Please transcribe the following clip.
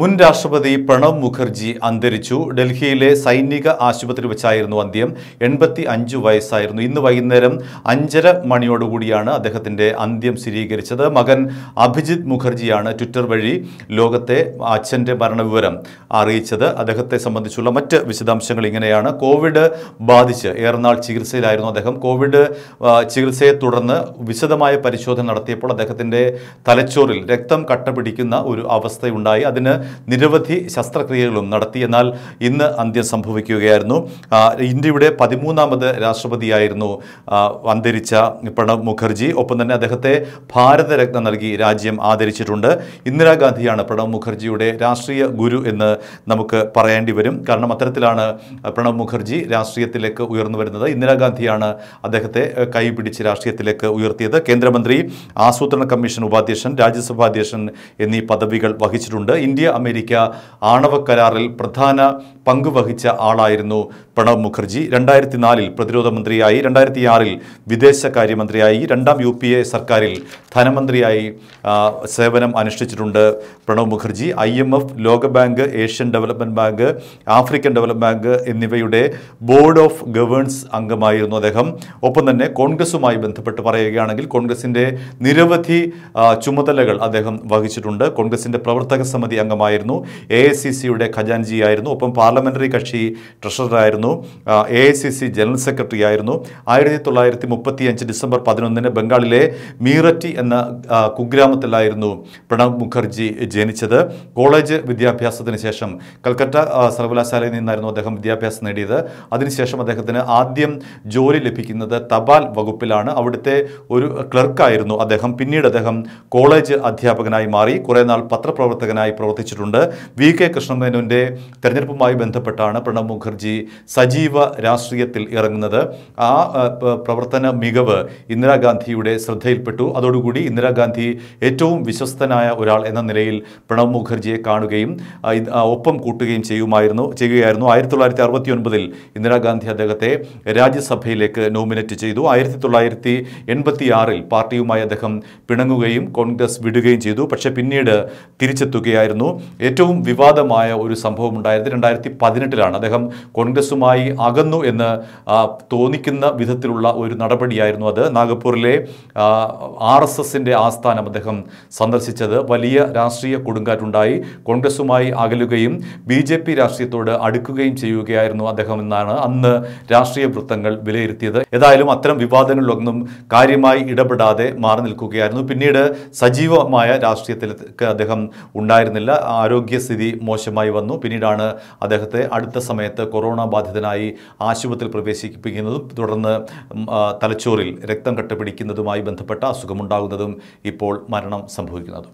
മുൻ രാഷ്ട്രപതി പ്രണബ് മുഖർജി അന്തരിച്ചു ഡൽഹിയിലെ സൈനിക ആശുപത്രി വെച്ചായിരുന്നു അന്ത്യം എൺപത്തി അഞ്ച് വയസ്സായിരുന്നു ഇന്ന് വൈകുന്നേരം അഞ്ചര മണിയോടുകൂടിയാണ് അദ്ദേഹത്തിൻ്റെ അന്ത്യം സ്ഥിരീകരിച്ചത് മകൻ അഭിജിത് മുഖർജിയാണ് ട്വിറ്റർ വഴി ലോകത്തെ അച്ഛൻ്റെ മരണവിവരം അറിയിച്ചത് അദ്ദേഹത്തെ സംബന്ധിച്ചുള്ള മറ്റ് വിശദാംശങ്ങൾ ഇങ്ങനെയാണ് കോവിഡ് ബാധിച്ച് ഏറെനാൾ ചികിത്സയിലായിരുന്നു അദ്ദേഹം കോവിഡ് ചികിത്സയെ തുടർന്ന് വിശദമായ പരിശോധന നടത്തിയപ്പോൾ അദ്ദേഹത്തിൻ്റെ തലച്ചോറിൽ രക്തം കട്ട പിടിക്കുന്ന ഒരു അവസ്ഥയുണ്ടായി അതിന് നിരവധി ശസ്ത്രക്രിയകളും നടത്തി എന്നാൽ ഇന്ന് അന്ത്യം സംഭവിക്കുകയായിരുന്നു ഇന്ത്യയുടെ പതിമൂന്നാമത് രാഷ്ട്രപതിയായിരുന്നു അന്തരിച്ച പ്രണബ് മുഖർജി ഒപ്പം തന്നെ അദ്ദേഹത്തെ ഭാരതരത്ന നൽകി രാജ്യം ആദരിച്ചിട്ടുണ്ട് ഇന്ദിരാഗാന്ധിയാണ് പ്രണബ് മുഖർജിയുടെ രാഷ്ട്രീയ ഗുരു എന്ന് നമുക്ക് പറയേണ്ടി വരും കാരണം അത്തരത്തിലാണ് പ്രണബ് മുഖർജി രാഷ്ട്രീയത്തിലേക്ക് ഉയർന്നു വരുന്നത് ഇന്ദിരാഗാന്ധിയാണ് അദ്ദേഹത്തെ കൈപിടിച്ച് രാഷ്ട്രീയത്തിലേക്ക് ഉയർത്തിയത് കേന്ദ്രമന്ത്രി ആസൂത്രണ കമ്മീഷൻ ഉപാധ്യക്ഷൻ രാജ്യസഭാ അധ്യക്ഷൻ എന്നീ പദവികൾ വഹിച്ചിട്ടുണ്ട് ഇന്ത്യ അമേരിക്ക ആണവ കരാറിൽ പ്രധാന പങ്കുവഹിച്ച ആളായിരുന്നു പ്രണബ് മുഖർജി രണ്ടായിരത്തി നാലിൽ പ്രതിരോധ മന്ത്രിയായി രണ്ടായിരത്തിയാറിൽ വിദേശകാര്യമന്ത്രിയായി രണ്ടാം യു പി എ സർക്കാരിൽ ധനമന്ത്രിയായി സേവനം അനുഷ്ഠിച്ചിട്ടുണ്ട് Pranab Mukherjee I M F ലോകബാങ്ക് Asian development bank African development bank എന്നിവയുടെ ബോർഡ് ഓഫ് ഗവേൺസ് അംഗമായിരുന്നു അദ്ദേഹം ഒപ്പം തന്നെ കോൺഗ്രസുമായി ബന്ധപ്പെട്ട് പറയുകയാണെങ്കിൽ കോൺഗ്രസിൻ്റെ നിരവധി ചുമതലകൾ അദ്ദേഹം വഹിച്ചിട്ടുണ്ട് കോൺഗ്രസിൻ്റെ പ്രവർത്തക സമിതി അംഗമായി അംഗമായിരുന്നു എ ഐ സി സിയുടെ ഖജാൻജിയായിരുന്നു ഒപ്പം പാർലമെൻ്ററി കക്ഷി ട്രഷററായിരുന്നു A I C C general secretary ആയിരുന്നു ആയിരത്തി തൊള്ളായിരത്തി മുപ്പത്തി അഞ്ച് ഡിസംബർ പതിനൊന്നിന് ബംഗാളിലെ മീററ്റി എന്ന കുഗ്രാമത്തിലായിരുന്നു പ്രണബ് മുഖർജി ജനിച്ചത് കോളേജ് വിദ്യാഭ്യാസത്തിന് ശേഷം കൽക്കട്ട സർവകലാശാലയിൽ നിന്നായിരുന്നു അദ്ദേഹം വിദ്യാഭ്യാസം നേടിയത് അതിനുശേഷം അദ്ദേഹത്തിന് ആദ്യം ജോലി ലഭിക്കുന്നത് തപാൽ വകുപ്പിലാണ് അവിടുത്തെ ഒരു ക്ലർക്കായിരുന്നു അദ്ദേഹം പിന്നീട് അദ്ദേഹം കോളേജ് അധ്യാപകനായി മാറി കുറേ നാൾ പത്രപ്രവർത്തകനായി പ്രവർത്തിച്ചു ആരോപിച്ചിട്ടുണ്ട് വി കെ കൃഷ്ണമേനുവിൻ്റെ തെരഞ്ഞെടുപ്പുമായി ബന്ധപ്പെട്ടാണ് പ്രണബ് മുഖർജി സജീവ രാഷ്ട്രീയത്തിൽ ഇറങ്ങുന്നത് ആ പ്രവർത്തന മികവ് ഇന്ദിരാഗാന്ധിയുടെ ശ്രദ്ധയിൽപ്പെട്ടു അതോടുകൂടി ഇന്ദിരാഗാന്ധി ഏറ്റവും വിശ്വസ്തനായ ഒരാൾ എന്ന നിലയിൽ പ്രണബ് മുഖർജിയെ കാണുകയും ഒപ്പം കൂട്ടുകയും ചെയ്യുമായിരുന്നു ചെയ്യുകയായിരുന്നു ആയിരത്തി തൊള്ളായിരത്തി അറുപത്തി ഒൻപതിൽ ഇന്ദിരാഗാന്ധി അദ്ദേഹത്തെ രാജ്യസഭയിലേക്ക് നോമിനേറ്റ് ചെയ്തു ആയിരത്തി തൊള്ളായിരത്തി എൺപത്തി ആറിൽ പാർട്ടിയുമായി അദ്ദേഹം പിണങ്ങുകയും കോൺഗ്രസ് വിടുകയും ചെയ്തു പക്ഷേ പിന്നീട് തിരിച്ചെത്തുകയായിരുന്നു ഏറ്റവും വിവാദമായ ഒരു സംഭവം ഉണ്ടായത് രണ്ടായിരത്തി പതിനെട്ടിലാണ് അദ്ദേഹം കോൺഗ്രസുമായി അകന്നു എന്ന് തോന്നിക്കുന്ന വിധത്തിലുള്ള ഒരു നടപടിയായിരുന്നു അത് നാഗപ്പൂരിലെ ആർ എസ് എസിൻ്റെ ആസ്ഥാനം അദ്ദേഹം സന്ദർശിച്ചത് വലിയ രാഷ്ട്രീയ കൊടുങ്കാറ്റുണ്ടായി കോൺഗ്രസുമായി അകലുകയും ബി ജെ പി രാഷ്ട്രീയത്തോട് അടുക്കുകയും ചെയ്യുകയായിരുന്നു അദ്ദേഹം എന്നാണ് അന്ന് രാഷ്ട്രീയ വൃത്തങ്ങൾ വിലയിരുത്തിയത് ഏതായാലും അത്തരം വിവാദങ്ങളിലൊന്നും കാര്യമായി ഇടപെടാതെ മാറി നിൽക്കുകയായിരുന്നു പിന്നീട് സജീവമായ രാഷ്ട്രീയത്തിലേക്ക് അദ്ദേഹം ഉണ്ടായിരുന്നില്ല ആരോഗ്യസ്ഥിതി മോശമായി വന്നു പിന്നീടാണ് അദ്ദേഹത്തെ അടുത്ത സമയത്ത് കൊറോണ ബാധിതനായി ആശുപത്രിയിൽ പ്രവേശിപ്പിക്കുന്നതും തുടർന്ന് തലച്ചോറിൽ രക്തം കട്ടപിടിക്കുന്നതുമായി ബന്ധപ്പെട്ട അസുഖമുണ്ടാകുന്നതും ഇപ്പോൾ മരണം സംഭവിക്കുന്നതും